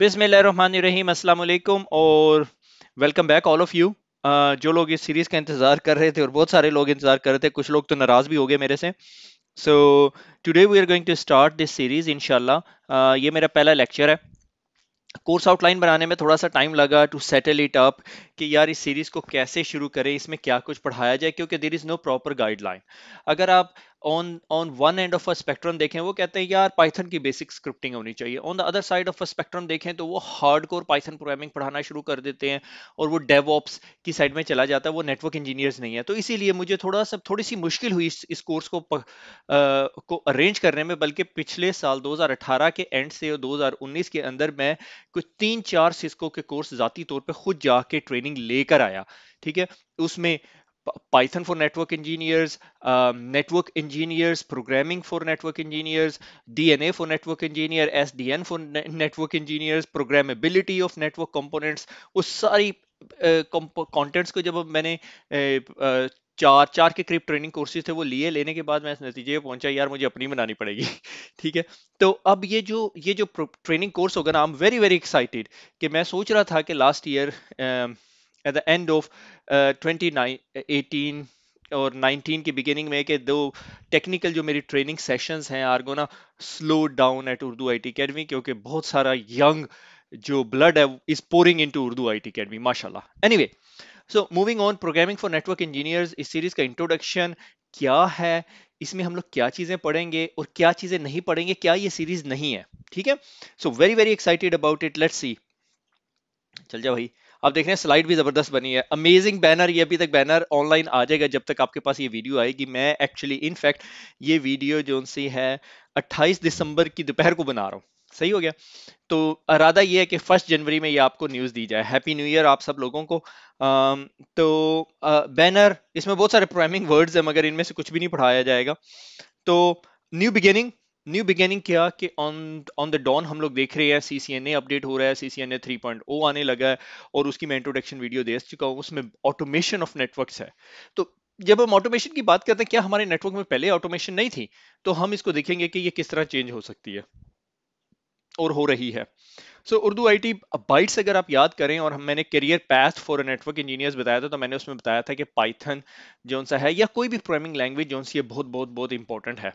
बिसमीम असलकुम और welcome back all of you जो लोग इस सीरीज़ का इंतज़ार कर रहे थे और बहुत सारे लोग इंतज़ार कर रहे थे कुछ लोग तो नाराज़ भी हो गए मेरे से so today we are going to start this series in ये मेरा पहला लेक्चर है कोर्स आउटलाइन बनाने में थोड़ा सा टाइम लगा टू सेटल इट अप कि यार इस सीरीज़ को कैसे शुरू करें इसमें क्या कुछ पढ़ाया जाए क्योंकि there is no proper guideline अगर आप on on one end of a spectrum देखें वो कहते हैं यार पाइथन की बेसिक स्क्रिप्टिंग होनी चाहिए on the other side of a spectrum देखें तो वो हार्ड कोर पाइथन प्रोग्रामिंग पढ़ाना शुरू कर देते हैं और वो डेवॉप्स की साइड में चला जाता है वो नेटवर्क इंजीनियर्स नहीं है तो इसीलिए मुझे थोड़ा सा थोड़ी सी मुश्किल हुई इस, इस कोर्स को आ, को अरेंज करने में बल्कि पिछले साल 2018 के एंड से और 2019 के अंदर मैं कुछ तीन चार सिस्को के कोर्स जाती तौर पर खुद जाके ट्रेनिंग लेकर आया ठीक है उसमें Python for network engineers, um, network engineers, programming for network engineers, DNA for network engineer, SDN for ne network engineers, programmability of network components, वो सारी कंटेंट्स uh, को जब मैंने uh, चार चार के करीब ट्रेनिंग कोर्सेज थे वो लिए लेने के बाद मैं इस नतीजे पे पहुंचा यार मुझे अपनी बनानी पड़ेगी ठीक है तो अब ये जो ये जो ट्रेनिंग कोर्स होगा ना I am very very excited कि मैं सोच रहा था कि last year at the end of uh, 2018 और 19 की बिगिनिंग में के दो टेक्निकल जो मेरी ट्रेनिंग सेशंस हैं are gonna slow down at Urdu IT T क्योंकि बहुत सारा यंग जो ब्लड है is pouring into Urdu IT T माशाल्लाह anyway so moving on programming for network engineers इस सीरीज का इंट्रोडक्शन क्या है इसमें हम लोग क्या चीज़ें पढ़ेंगे और क्या चीज़ें नहीं पढ़ेंगे क्या ये सीरीज नहीं है ठीक है so very very excited about it let's see चल जा भाई आप देख रहे हैं स्लाइड भी जबरदस्त बनी है अमेजिंग बैनर ये अभी तक बैनर ऑनलाइन आ जाएगा जब तक आपके पास ये वीडियो आएगी मैं एक्चुअली इनफैक्ट ये वीडियो जो सी है 28 दिसंबर की दोपहर को बना रहा हूँ सही हो गया तो अरादा ये है कि फर्स्ट जनवरी में ये आपको न्यूज़ दी जाए हैप्पी न्यू ईयर आप सब लोगों को आ, तो आ, बैनर इसमें बहुत सारे प्रोग्रामिंग वर्ड्स हैं मगर इनमें से कुछ भी नहीं पढ़ाया जाएगा तो न्यू बिगेनिंग न्यू बिगेनिंग क्या कि ऑन ऑन द डॉन हम लोग देख रहे हैं सी सी एन ए अपडेट हो रहा है C C N A three point O आने लगा है और उसकी मैं इंट्रोडक्शन वीडियो दे चुका हूँ उसमें ऑटोमेशन ऑफ नेटवर्क्स है तो जब हम ऑटोमेशन की बात करते हैं क्या हमारे नेटवर्क में पहले ऑटोमेशन नहीं थी तो हम इसको देखेंगे कि ये किस तरह चेंज हो सकती है और हो रही है so Urdu I T bytes अगर आप याद करें और मैंने career path for network engineers बताया था तो मैंने उसमें बताया था कि पाइथन जो सा है या कोई भी प्रोग्रामिंग लैंग्वेज जोन सी बहुत बहुत बहुत इंपॉर्टेंट है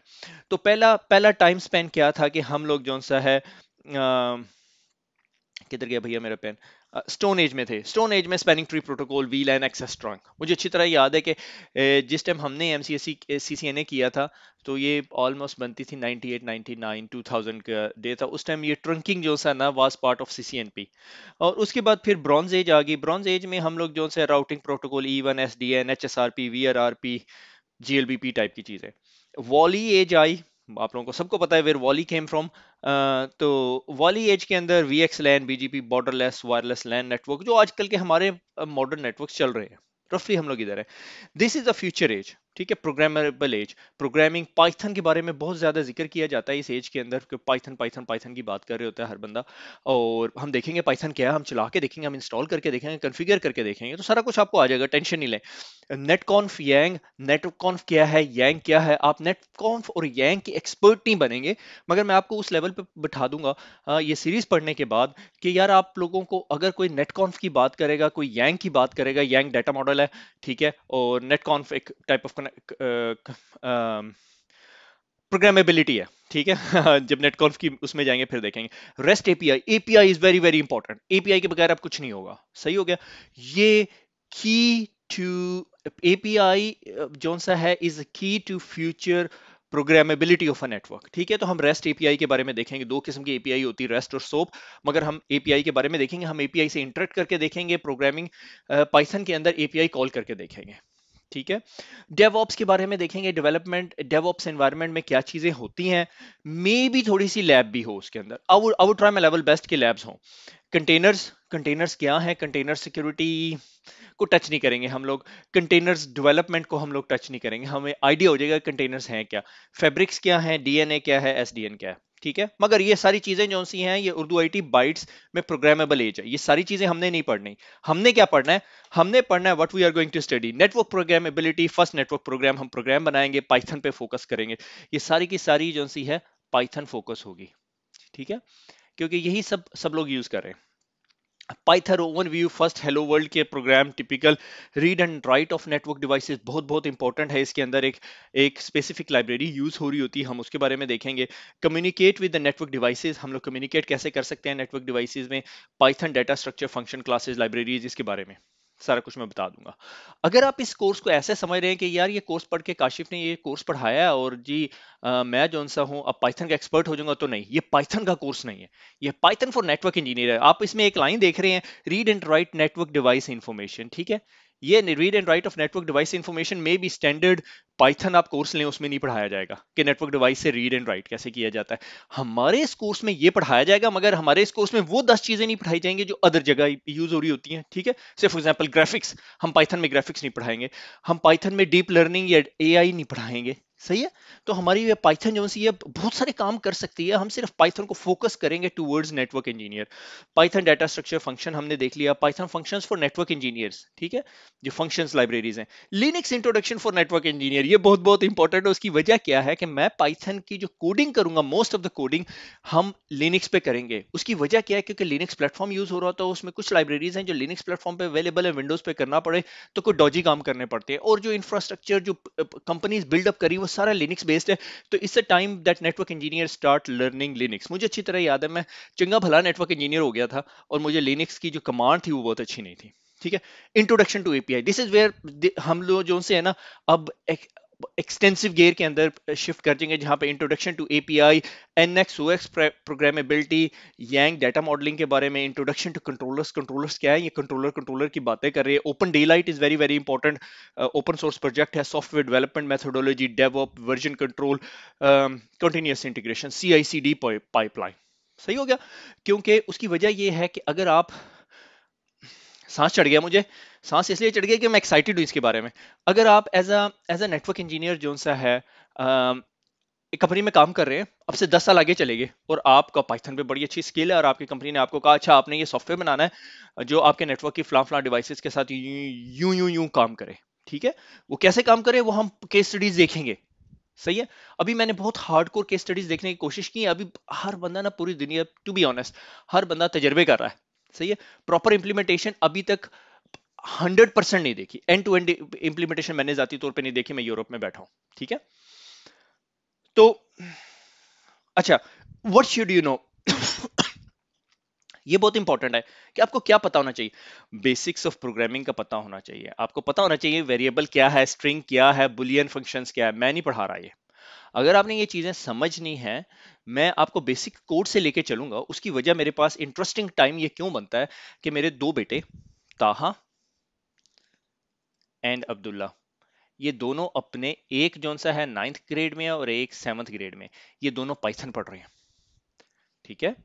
तो पहला पहला टाइम स्पेंड क्या था कि हम लोग जो सा है किधर गया भैया मेरा पेन स्टोन एज में थे स्टोन एज में spanning tree protocol V LAN trunk मुझे अच्छी तरह याद है कि जिस टाइम हमने एम सी किया था तो ये ऑलमोस्ट बनती थी 98, 99, 2000 का डे था उस टाइम ये ट्रंकिंग जो सा ना वाज पार्ट ऑफ सी और उसके बाद फिर ब्रॉन्ज एज आ गई ब्रॉन्ज एज में हम लोग जो सा routing protocol E one S D N H S R P V R R P G L B P type की चीज़ें वॉली एज आई आप लोगों को सबको पता है वेर वॉली केम फ्रॉम तो वॉली एज के अंदर V X LAN BGP borderless wireless LAN network जो आजकल के हमारे मॉडर्न नेटवर्क चल रहे हैं रफली हम लोग इधर है this is a future age ठीक है प्रोग्रामेबल एज प्रोग्रामिंग पाइथन के बारे में बहुत ज़्यादा जिक्र किया जाता है इस एज के अंदर क्योंकि पाइथन पाइथन पाइथन की बात कर रहे होता है हर बंदा और हम देखेंगे पाइथन क्या है हम चला के देखेंगे हम इंस्टॉल करके देखेंगे कन्फिगर करके देखेंगे तो सारा कुछ आपको आ जाएगा टेंशन नहीं लें NETCONF YANG NETCONF क्या है यंग क्या है आप नेट कॉन्फ और यंग की एक्सपर्ट नहीं बनेंगे मगर मैं आपको उस लेवल पर बैठा दूंगा हाँ, ये सीरीज पढ़ने के बाद कि यार आप लोगों को अगर कोई नेट कॉन्फ की बात करेगा कोई यंग की बात करेगा यंग डाटा मॉडल है ठीक है और नेट कॉन्फ एक टाइप ऑफ प्रोग्रामेबिलिटी है ठीक है जब नेटकॉन्फ की उसमें जाएंगे फिर देखेंगे REST API API is very very important API के बगैर अब कुछ नहीं होगा सही हो गया ये की टू एपीआई जो सा है is key to future programmability of a network ठीक है तो हम रेस्ट एपीआई के बारे में देखेंगे दो किस्म की एपीआई होती है रेस्ट और सोप मगर हम एपीआई के बारे में देखेंगे हम एपीआई से इंटरेक्ट करके देखेंगे प्रोग्रामिंग पाइथन के अंदर एपीआई कॉल करके देखेंगे ठीक है डेवऑप्स के बारे में देखेंगे डेवलपमेंट डेवऑप्स एनवायरमेंट में क्या चीजें होती हैं मे भी थोड़ी सी लैब भी हो उसके अंदर I try my level best के लैब्स हों कंटेनर्स कंटेनर्स क्या है कंटेनर सिक्योरिटी को टच नहीं करेंगे हम लोग कंटेनर्स डेवलपमेंट को हम लोग टच नहीं करेंगे हमें आइडिया हो जाएगा कंटेनर्स हैं क्या फैब्रिक्स क्या है डीएनए क्या है एसडीएन क्या है ठीक है मगर ये सारी चीजें जो सी हैं ये उर्दू आईटी बाइट्स में प्रोग्रामेबल एज है ये सारी चीजें हमने नहीं पढ़नी हमने क्या पढ़ना है हमने पढ़ना है what we are going to study network programmability first network program हम प्रोग्राम बनाएंगे पाइथन पे फोकस करेंगे ये सारी की सारी सी है पाइथन फोकस होगी ठीक है क्योंकि यही सब सब लोग यूज कर रहे हैं पाइथर व्यू फर्स्ट हेलो वर्ल्ड के program typical read and write of network devices बहुत बहुत इंपॉर्टेंट है इसके अंदर एक एक स्पेसिफिक लाइब्रेरी यूज हो रही होती है हम उसके बारे में देखेंगे communicate with the network devices हम लोग कम्युनिकेट कैसे कर सकते हैं नेटवर्क डिवाइसेस में Python data structure function classes libraries इसके बारे में सारा कुछ मैं बता दूंगा अगर आप इस कोर्स को ऐसे समझ रहे हैं कि यार ये कोर्स पढ़ के काशिफ ने ये कोर्स पढ़ाया और जी आ, मैं जो सा हूँ अब पाइथन का एक्सपर्ट हो जाऊंगा तो नहीं ये पाइथन का कोर्स नहीं है ये पाइथन फॉर नेटवर्क इंजीनियर है आप इसमें एक लाइन देख रहे हैं read and write network device information ठीक है ये read and write of network device information में भी स्टैंडर्ड पाइथन आप कोर्स लें उसमें नहीं पढ़ाया जाएगा कि नेटवर्क डिवाइस से रीड एंड राइट कैसे किया जाता है हमारे इस कोर्स में ये पढ़ाया जाएगा मगर हमारे इस कोर्स में वो दस चीजें नहीं पढ़ाई जाएंगी जो अदर जगह यूज हो रही होती हैं ठीक है से फॉर एग्जाम्पल ग्राफिक्स हम पाइथन में ग्राफिक्स नहीं पढ़ाएंगे हम पाइथन में डीप लर्निंग या ए नहीं पढ़ाएंगे सही है तो हमारी ये पाइथन जो सी ये बहुत सारे काम कर सकती है हम सिर्फ पाइथन को फोकस करेंगे towards network engineer Python data structure function हमने देख लिया Python functions for network engineers ठीक है जो फंक्शंस लाइब्रेरीज हैं Linux introduction for network engineer ये बहुत बहुत इंपॉर्टेंट है उसकी वजह क्या है कि मैं पाइथन की जो कोडिंग करूंगा मोस्ट ऑफ द कोडिंग हम लिनिक्स पे करेंगे उसकी वजह क्या है क्योंकि लिनिक्स प्लेटफॉर्म यूज हो रहा था उसमें कुछ लाइब्रेरीज हैं जो लिनिक्स प्लेटफॉर्म पर अवेलेबल है विंडोज पे करना पड़े तो कोई डॉजी काम करने पड़ते हैं और जो इंफ्रास्ट्रक्चर जो कंपनीज बिल्डअप करी वो बहुत सारा लिनिक्स बेस्ड है तो it's a time that network engineer start learning Linux मुझे अच्छी तरह याद है मैं चंगा भला नेटवर्क इंजीनियर हो गया था और मुझे लिनिक्स की जो कमांड थी वो बहुत अच्छी नहीं थी ठीक है introduction to API this is where हम लोग जो से है ना अब एक, एक्सटेंसिव गेयर के अंदर शिफ्ट कर देंगे जहां पे introduction to API NX OX programmability YANG data modelling के बारे में इंट्रोडक्शन टू कंट्रोलर्स कंट्रोलर्स क्या है ये कंट्रोलर कंट्रोलर की बातें कर रहे हैं OpenDaylight is very very important open source project है software development methodology DevOp version control continuous integration C I C D pipeline सही हो गया क्योंकि उसकी वजह यह है कि अगर आप सांस चढ़ गया मुझे सांस इसलिए चढ़ गया कि मैं एक्साइटेड हूँ इसके बारे में अगर आप as a as a network engineer जो सा है एक कंपनी में काम कर रहे हैं अब से दस साल आगे चले गए और आपका पाइथन पे बड़ी अच्छी स्किल है और आपकी कंपनी ने आपको कहा अच्छा आपने ये सॉफ्टवेयर बनाना है जो आपके नेटवर्क की फ्लां फ्लां डिवाइसेस के साथ यूं यूं यूं काम करे ठीक है वो कैसे काम करे वो हम केस स्टडीज देखेंगे सही है अभी मैंने बहुत हार्ड कोर केस स्टडीज देखने की कोशिश की अभी हर बंदा ना पूरी दुनिया टू बी ऑनेस्ट हर बंदा तजर्बे कर रहा है सही है प्रॉपर इंप्लीमेंटेशन अभी तक हंड्रेड परसेंट नहीं देखी एंड टू एंड इंप्लीमेंटेशन मैंने जाती तौर पे नहीं देखी मैं यूरोप में बैठा हूं ठीक है तो अच्छा व्हाट शुड यू नो ये बहुत इंपॉर्टेंट है कि आपको क्या पता होना चाहिए बेसिक्स ऑफ प्रोग्रामिंग का पता होना चाहिए आपको पता होना चाहिए वेरिएबल क्या है स्ट्रिंग क्या है बुलियन फंक्शंस क्या है मैं नहीं पढ़ा रहा ये अगर आपने ये चीज़ें समझनी है मैं आपको बेसिक कोड से लेके चलूंगा उसकी वजह मेरे पास इंटरेस्टिंग टाइम ये क्यों बनता है कि मेरे दो बेटे ताहा एंड अब्दुल्ला ये दोनों अपने एक जो सा है नाइन्थ ग्रेड में और एक सेवन्थ ग्रेड में ये दोनों पाइथन पढ़ रहे हैं ठीक है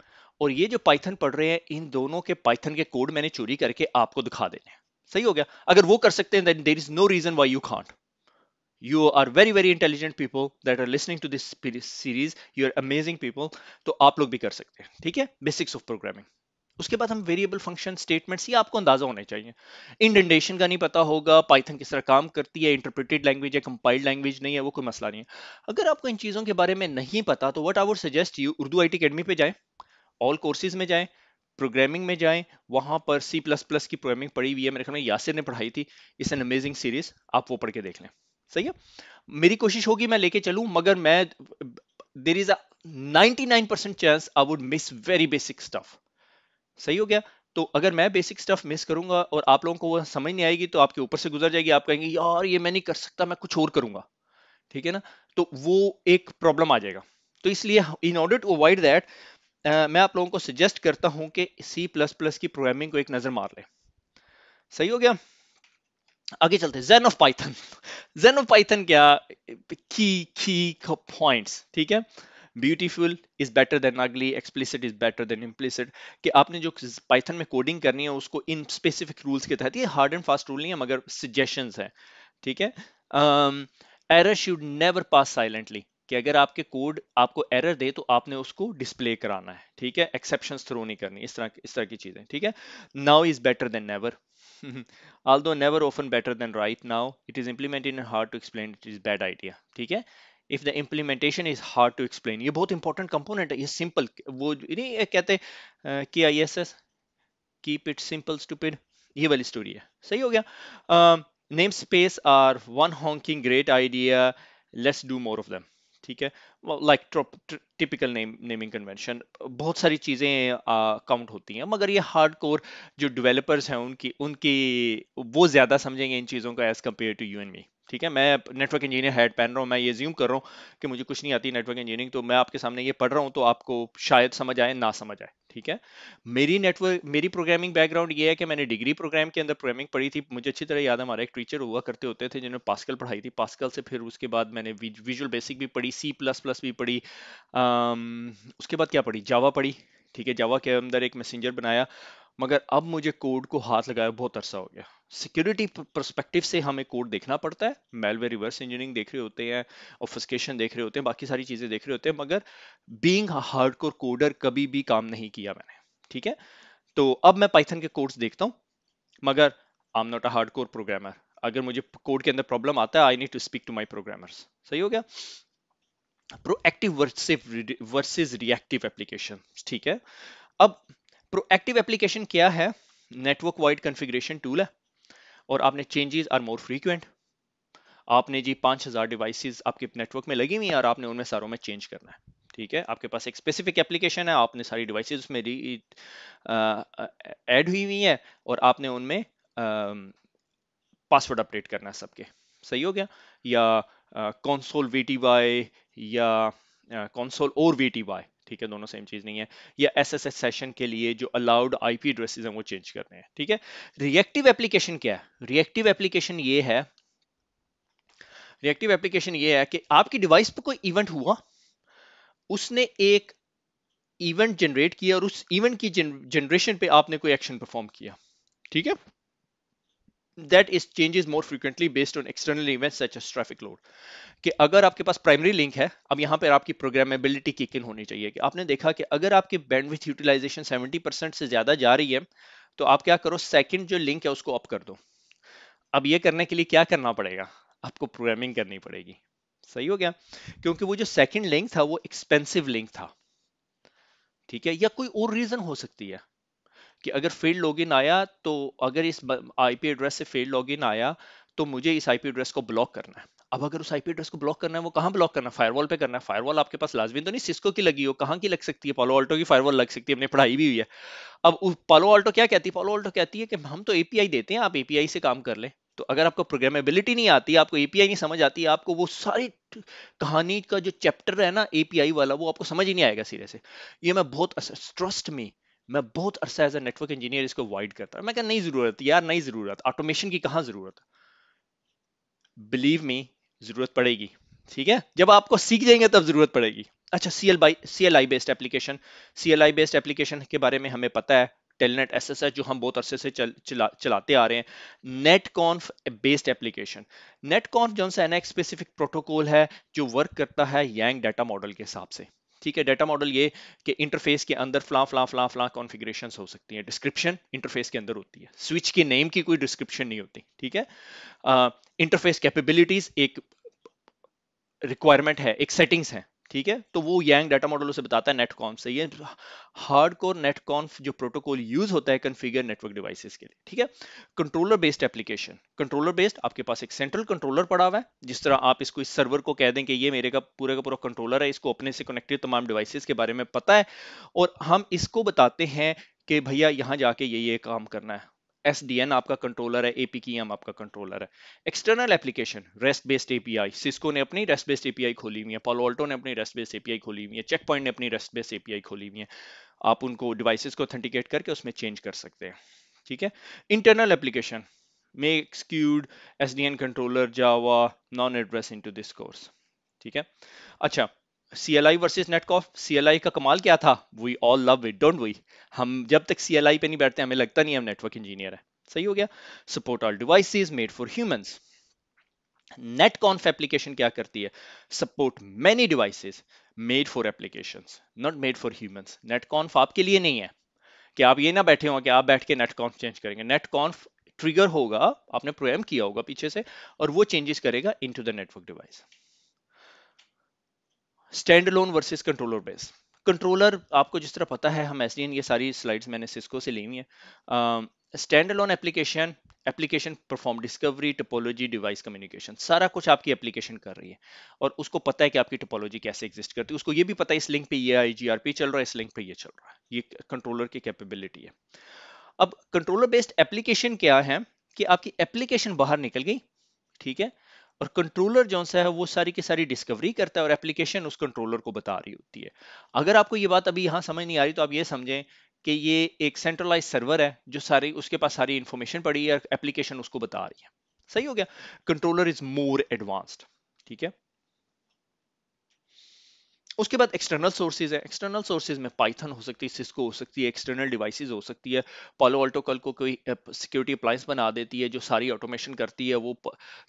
और ये जो पाइथन पढ़ रहे हैं इन दोनों के पाइथन के कोड मैंने चोरी करके आपको दिखा देने हैं सही हो गया अगर वो कर सकते हैं there is no reason why you can't you are very very intelligent people that are listening to this series you are amazing people तो आप लोग भी कर सकते हैं ठीक है बेसिक्स ऑफ प्रोग्रामिंग उसके बाद हम वेरिएबल फंक्शन स्टेटमेंट्स ये आपको अंदाजा होने चाहिए इंडेंटेशन का नहीं पता होगा पाइथन किस तरह काम करती है इंटरप्रिटेड लैंग्वेज है कंपाइल्ड लैंग्वेज नहीं है वो कोई मसला नहीं है अगर आपको इन चीज़ों के बारे में नहीं पता तो what I would suggest you Urdu I T पे पर ऑल कोर्सेज में जाएँ प्रोग्रामिंग में जाएं वहां पर सी प्लस प्लस की प्रोग्रामिंग पढ़ी हुई है मेरे ख्याल में यासिर ने पढ़ाई थी इस एन अमेजिंग सीरीज आप वो पढ़ के देख लें सही है मेरी कोशिश होगी मैं लेके चलूं मगर मैं there is a 99% chance I would miss very basic stuff सही हो गया तो अगर मैं बेसिक स्टफ मिस करूंगा और आप लोगों को वो समझ नहीं आएगी तो आपके ऊपर से गुजर जाएगी आप कहेंगे यार ये मैं नहीं कर सकता मैं कुछ और करूंगा ठीक है ना तो वो एक प्रॉब्लम आ जाएगा तो इसलिए in order to avoid that मैं आप लोगों को सजेस्ट करता हूं कि सी प्लस प्लस की प्रोग्रामिंग को एक नजर मार ले सही हो गया आगे चलते हैं Zen of Python Zen of Python क्या की की पॉइंट्स ठीक है beautiful is better than ugly explicit is better than implicit कि आपने जो पाइथन में कोडिंग करनी है उसको इन स्पेसिफिक रूल्स के तहत ये हार्ड एंड फास्ट रूल नहीं है मगर सजेशन है ठीक है error should never pass silently कि अगर आपके कोड आपको एरर दे तो आपने उसको डिस्प्ले कराना है ठीक है एक्सेप्शन थ्रो नहीं करनी इस तरह इस तरह की चीजें ठीक है now is better than never though never often better than right now it is implemented in hard to explain it is bad idea ठीक है if the implementation is hard to explain ये बहुत इंपॉर्टेंट कंपोनेंट है ये simple वो नहीं कहते कि I S S keep it simple stupid ये वाली स्टोरी है सही हो गया namespace are one honking great idea let's do more of them ठीक है like typical name naming convention बहुत सारी चीज़ें काउंट होती हैं मगर ये हार्ड कोर जो डेवलपर्स हैं उनकी उनकी वो ज़्यादा समझेंगे इन चीज़ों का as compare to you and me ठीक है मैं नेटवर्क इंजीनियर हेड पहन रहा हूँ मैं ये ज्यूम कर रहा हूँ कि मुझे कुछ नहीं आती नेटवर्क इंजीनियरिंग तो मैं आपके सामने ये पढ़ रहा हूँ तो आपको शायद समझ आए ना समझ आए ठीक है मेरी नेटवर्क मेरी प्रोग्रामिंग बैकग्राउंड ये है कि मैंने डिग्री प्रोग्राम के अंदर प्रोग्रामिंग पढ़ी थी मुझे अच्छी तरह याद है हमारा एक टीचर हुआ करते होते थे जिन्होंने पास्कल पढ़ाई थी पास्कल से फिर उसके बाद मैंने विजुअल बेसिक भी पढ़ी सी प्लस प्लस भी पढ़ी उसके बाद क्या पढ़ी जावा पढ़ी ठीक है जावा के अंदर एक मैसेंजर बनाया मगर अब मुझे कोड को हाथ लगाया बहुत अरसा हो गया सिक्योरिटी परस्पेक्टिव से हमें कोड देखना पड़ता है मेलवे रिवर्स इंजीनियरिंग देख रहे होते हैं ऑफिसकेशन देख रहे होते हैं बाकी सारी चीज़ें देख रहे होते हैं मगर बींग हार्ड कोर कोडर कभी भी काम नहीं किया मैंने ठीक है तो अब मैं पाइथन के कोड्स देखता हूँ मगर I am not a hardcore programmer अगर मुझे कोड के अंदर प्रॉब्लम आता है I need to speak to my programmers सही हो गया प्रोएक्टिव वर्सेज रिएक्टिव एप्लीकेशन ठीक है अब प्रोएक्टिव एप्लीकेशन क्या है नेटवर्क वाइड कॉन्फ़िगरेशन टूल है और आपने चेंजेस आर मोर फ्रीक्वेंट आपने जी 5000 डिवाइसेस आपके नेटवर्क में लगी हुई हैं और आपने उनमें सारों में चेंज करना है ठीक है आपके पास एक स्पेसिफिक एप्लीकेशन है आपने सारी डिवाइसेस उसमें एड हुई हुई हैं और आपने उनमें पासवर्ड अपडेट करना है सबके सही हो गया या कंसोल वी या कंसोल और वी ठीक है दोनों सेम चीज़ नहीं है या एस एस एस सेशन के लिए जो अलाउड आई पी एड्रेसेज हैं वो चेंज करने हैं ठीक है रिएक्टिव एप्लीकेशन क्या है रिएक्टिव एप्लीकेशन ये है रिएक्टिव एप्लीकेशन ये है कि आपकी डिवाइस पर कोई इवेंट हुआ उसने एक इवेंट जनरेट किया और उस इवेंट की जनरेशन पे आपने कोई एक्शन परफॉर्म किया ठीक है that is changes more frequently based on external events such as traffic load कि अगर आपके पास प्राइमरी लिंक है अब यहाँ पर आपकी प्रोग्रामेबिलिटी किक इन होनी चाहिए कि आपने देखा कि अगर आपके बैंडविथ यूटिलाइजेशन 70 से ज़्यादा जा रही है तो आप क्या करो सेकंड जो लिंक है उसको अप कर दो अब ये करने के लिए क्या करना पड़ेगा आपको प्रोग्रामिंग करनी पड़ेगी सही हो गया क्योंकि वो जो सेकंड लिंक था वो एक्सपेंसिव लिंक था ठीक है या कोई और रीजन हो सकती है कि अगर फील्ड लॉगिन आया तो अगर इस आईपी एड्रेस से फील्ड लॉगिन आया तो मुझे इस आईपी एड्रेस को ब्लॉक करना है अब अगर उस आईपी एड्रेस को ब्लॉक करना है वो कहाँ ब्लॉक करना है फायरवॉल पे करना है फायरवॉल आपके पास लाजमी तो नहीं सिस्को की लगी हो कहाँ की लग सकती है पालो ऑल्टो की फायरवॉल लग सकती है हमने पढ़ाई भी हुई है अब पालो ऑल्टो क्या कहती है पालो ऑल्टो कहती है कि हम तो एपीआई देते हैं आप एपीआई से काम कर लें तो अगर आपको प्रोग्रामेबिलिटी नहीं आती आपको एपीआई नहीं समझ आती आपको वो सारी कहानी का जो चैप्टर है ना एपीआई वाला वो आपको समझ ही नहीं आएगा सिरे से ये मैं बहुत ट्रस्ट में मैं बहुत अरसा एज ए नेटवर्क इंजीनियर इसको अवॉइड करता मैं क्या नहीं जरूरत यार नहीं जरूरत ऑटोमेशन की कहाँ जरूरत बिलीव मी जरूरत पड़ेगी ठीक है जब आपको सीख जाएंगे तब जरूरत पड़ेगी अच्छा C L by C L I based application C L I based application के बारे में हमें पता है टेलनेट एस एस एस जो हम बहुत अरसे से चल, चला, चलाते आ रहे हैं NETCONF based application NETCONF जो सा एन स्पेसिफिक प्रोटोकॉल है जो वर्क करता है यंग डाटा मॉडल के हिसाब से ठीक है डेटा मॉडल ये कि इंटरफेस के अंदर फ्ला फ्ला फ्ला फ्ला कॉन्फिग्रेशन हो सकती है डिस्क्रिप्शन इंटरफेस के अंदर होती है स्विच की नेम की कोई डिस्क्रिप्शन नहीं होती ठीक है इंटरफेस uh, कैपेबिलिटीज एक रिक्वायरमेंट है एक सेटिंग्स है ठीक है तो वो यंग डाटा मॉडल उसे बताता है नेटकॉन्फ से ये हार्ड कोर नेटकॉन्फ जो प्रोटोकॉल यूज होता है कन्फिगर नेटवर्क डिवाइसेस के लिए ठीक है controller based application controller based आपके पास एक सेंट्रल कंट्रोलर पड़ा हुआ है जिस तरह आप इसको इस सर्वर को कह दें कि ये मेरे का पूरे का पूरा कंट्रोलर है इसको अपने से कनेक्टेड तमाम डिवाइसेज के बारे में पता है और हम इसको बताते हैं कि भैया यहाँ जाके ये ये काम करना है एस आपका कंट्रोलर है एपीकेएम आपका कंट्रोलर है external application REST based API Cisco ने अपनी रेस्ट बेस्ड एपीआई खोली हुई है पॉलोल्टो ने अपनी रेस्ट बेस्ड एपीआई खोली हुई है चेक पॉइंट ने अपनी रेस्ट बेस्ड एपीआई खोली हुई है आप उनको डिवाइसेस को ऑथेंटिकेट करके उसमें चेंज कर सकते हैं ठीक है internal application D N controller Java non address into this course ठीक है अच्छा CLI L versus NETCONF C L I का कमाल क्या था we all love it don't we हम जब तक सी आई पे नहीं बैठते हमें लगता नहीं हम नेटवर्क इंजीनियर है सही हो गया support all devices made for humans NETCONF application क्या करती है support many device made for application not made for humans NETCONF आपके लिए नहीं है कि आप ये ना बैठे हो कि आप बैठ के नेट कॉन्फ चेंज करेंगे नेट कॉन्फ ट्रिगर होगा आपने प्रोग्राम किया होगा पीछे से और वो चेंजेस करेगा into the network device standalone versus controller base controller आपको जिस तरह पता है हम ऐसे ये सारी स्लाइड्स मैंने सिस्को से ली हुई है standalone application application perform discovery topology device communication सारा कुछ आपकी एप्लीकेशन कर रही है और उसको पता है कि आपकी टोपोलॉजी कैसे एग्जिस्ट करती है उसको ये भी पता है इस लिंक पे ये आई जी आर पी चल रहा है इस लिंक पे ये चल रहा है ये कंट्रोलर की कैपेबिलिटी है अब कंट्रोलर बेस्ड एप्लीकेशन क्या है कि आपकी एप्लीकेशन बाहर निकल गई ठीक है और कंट्रोलर जो सा है वो सारी की सारी डिस्कवरी करता है और एप्लीकेशन उस कंट्रोलर को बता रही होती है अगर आपको ये बात अभी यहाँ समझ नहीं आ रही तो आप ये समझें कि ये एक सेंट्रलाइज सर्वर है जो सारी उसके पास सारी इंफॉर्मेशन पड़ी है एप्लीकेशन उसको बता रही है सही हो गया कंट्रोलर इज मोर एडवांस्ड ठीक है उसके बाद एक्सटर्नल सोर्सेज है एक्सटर्नल सोर्सेज में पाइथन हो सकती है सिस्को हो सकती है एक्सटर्नल डिवाइसेज हो सकती है पालो ऑल्टो कल को कोई सिक्योरिटी अप्लाइंस बना देती है जो सारी ऑटोमेशन करती है वो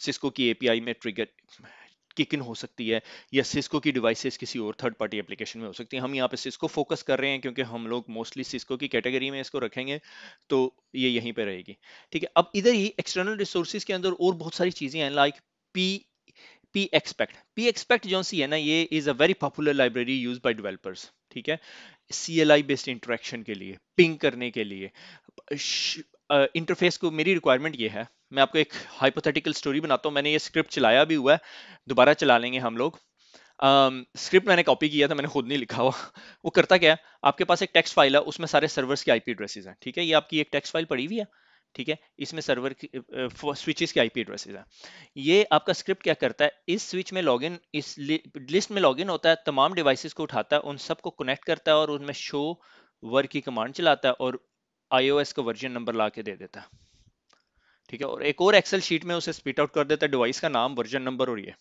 सिस्को की एपीआई में ट्रिगर किक इन हो सकती है या सिस्को की डिवाइसेस किसी और थर्ड पार्टी एप्लीकेशन में हो सकती है हम यहाँ पे सिस्को फोकस कर रहे हैं क्योंकि हम लोग मोस्टली सिस्को की कैटेगरी में इसको रखेंगे तो ये यहीं पे रहेगी ठीक है अब इधर ही एक्सटर्नल रिसोर्सेज के अंदर और बहुत सारी चीज़ें हैं like P pexpect pexpect जो सी है ना ये is a very popular library use by developers ठीक है C L I based interaction के लिए पिंग करने के लिए इंटरफेस uh, को मेरी रिक्वायरमेंट ये है मैं आपको एक हाइपोथेटिकल स्टोरी बनाता हूँ मैंने ये स्क्रिप्ट चलाया भी हुआ है दोबारा चला लेंगे हम लोग स्क्रिप्ट um, uh, मैंने कॉपी किया था मैंने खुद नहीं लिखा हुआ वो करता क्या है आपके पास एक टेक्स्ट फाइल है उसमें सारे सर्वर्स की आईपी एड्रेसेस हैं ठीक है ये आपकी एक टेक्स्ट फाइल पड़ी हुई है ठीक है इसमें सर्वर की स्विचेस की आईपी एड्रेसेस हैं ये आपका स्क्रिप्ट क्या करता है इस स्विच में लॉगिन इस लि, लिस्ट में लॉगिन होता है तमाम डिवाइसेस को उठाता है उन सबको कनेक्ट करता है और उनमें शो वर्क की कमांड चलाता है और आईओएस का वर्जन नंबर ला के दे देता है ठीक है और एक और एक्सेल शीट में उसे स्प्लिट आउट कर देता है डिवाइस का नाम वर्जन नंबर और ये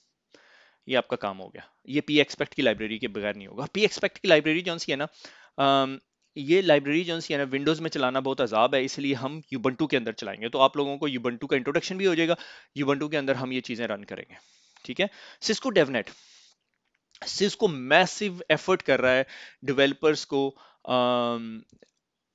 ये आपका काम हो गया ये पी एक्सपेक्ट की लाइब्रेरी के बगैर नहीं होगा पी एक्सपेक्ट की लाइब्रेरी जो सी है ना ये लाइब्रेरी जो है ना विंडोज़ में चलाना बहुत अजाब है इसलिए हम यूबंटू के अंदर चलाएंगे तो आप लोगों को यूबंटू का इंट्रोडक्शन भी हो जाएगा यूबंटू के अंदर हम ये चीज़ें रन करेंगे ठीक है Cisco DevNet Cisco massive effort कर रहा है डिवेलपर्स को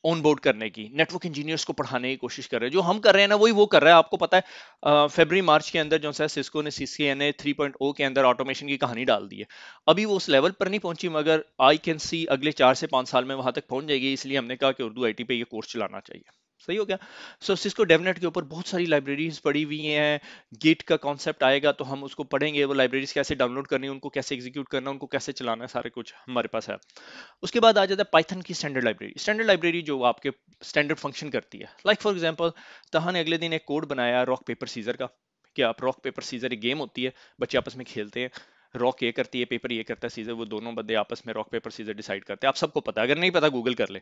ऑनबोर्ड करने की नेटवर्क इंजीनियर्स को पढ़ाने की कोशिश कर रहे हैं जो हम कर रहे हैं ना वही वो कर रहा है आपको पता है फेबरी मार्च के अंदर जो है सिस्को ने C C N A three point O के अंदर ऑटोमेशन की कहानी डाल दी है अभी वो उस लेवल पर नहीं पहुंची मगर आई कैन सी अगले चार से पाँच साल में वहां तक पहुंच जाएगी इसलिए हमने कहा कि उर्दू आई टी पे ये कोर्स चलाना चाहिए सही हो गया सो सिस्को डेवनेट के ऊपर बहुत सारी लाइब्रेरीज पड़ी हुई हैं गेट का कॉन्सेप्ट आएगा तो हम उसको पढ़ेंगे वो लाइब्रेरीज कैसे डाउनलोड करनी है उनको कैसे एग्जीक्यूट करना उनको कैसे चलाना है सारे कुछ हमारे पास है उसके बाद आ जाता है पाइथन की स्टैंडर्ड लाइब्रेरी स्टैंडर्ड लाइब्रेरी जो आपके स्टैंडर्ड फंक्शन करती है लाइक फॉर एग्जाम्पल तहा ने अगले दिन एक कोड बनाया रॉक पेपर सीजर का कि आप रॉक पेपर सीजर एक गेम होती है बच्चे आपस में खेलते हैं रॉक ये करती है पेपर ये करता है सीजर वो दोनों बंदे आपस में रॉक पेपर सीजर डिसाइड करते हैं आप सबको पता अगर नहीं पता गूगल कर ले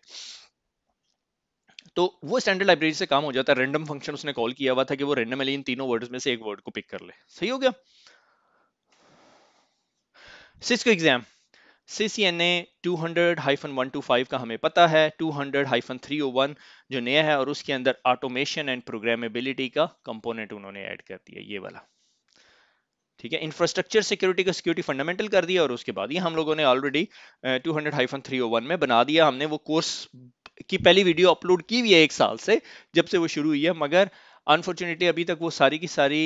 तो वो स्टैंडर्ड लाइब्रेरी से काम हो जाता है रेंडम फंक्शन उसने कॉल किया हुआ था कि वो रैंडमली इन तीनों वर्ड्स में से एक वर्ड को पिक कर ले सही हो गया सिस्को एग्जाम CCNA 200-125 का हमें पता है 200-301 जो नया है और उसके अंदर ऑटोमेशन एंड प्रोग्रामेबिलिटी का कंपोनेंट उन्होंने ऐड कर दिया ये वाला ठीक है इंफ्रास्ट्रक्चर सिक्योरिटी का सिक्योरिटी फंडामेंटल कर दिया और उसके बाद ये हम लोगों ने ऑलरेडी 200-301 uh, में बना दिया हमने वो कोर्स की पहली वीडियो अपलोड की हुई है एक साल से जब से वो शुरू हुई है मगर अनफॉर्चुनेटली अभी तक वो सारी की सारी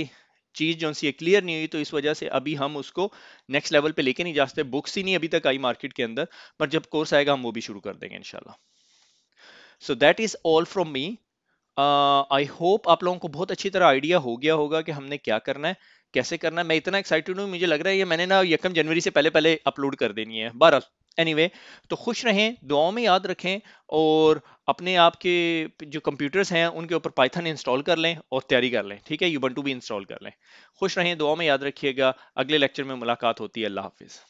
चीज़ जो सी क्लियर नहीं हुई तो इस वजह से अभी हम उसको नेक्स्ट लेवल पे लेके नहीं जा सकते बुक्स ही नहीं अभी तक आई मार्केट के अंदर पर जब कोर्स आएगा हम वो भी शुरू कर देंगे इनशाला so that is all from me I hope आप लोगों को बहुत अच्छी तरह आइडिया हो गया होगा कि हमने क्या करना है कैसे करना है मैं इतना एक्साइटेड हूँ मुझे लग रहा है ये मैंने ना यकम जनवरी से पहले पहले अपलोड कर देनी है बारह एनीवे anyway, तो खुश रहें दुआओं में याद रखें और अपने आपके जो कंप्यूटर्स हैं उनके ऊपर पाइथन इंस्टॉल कर लें और तैयारी कर लें ठीक है यूबंटू भी इंस्टॉल कर लें खुश रहें दुआओं में याद रखिएगा अगले लेक्चर में मुलाकात होती है अल्लाह हाफिज़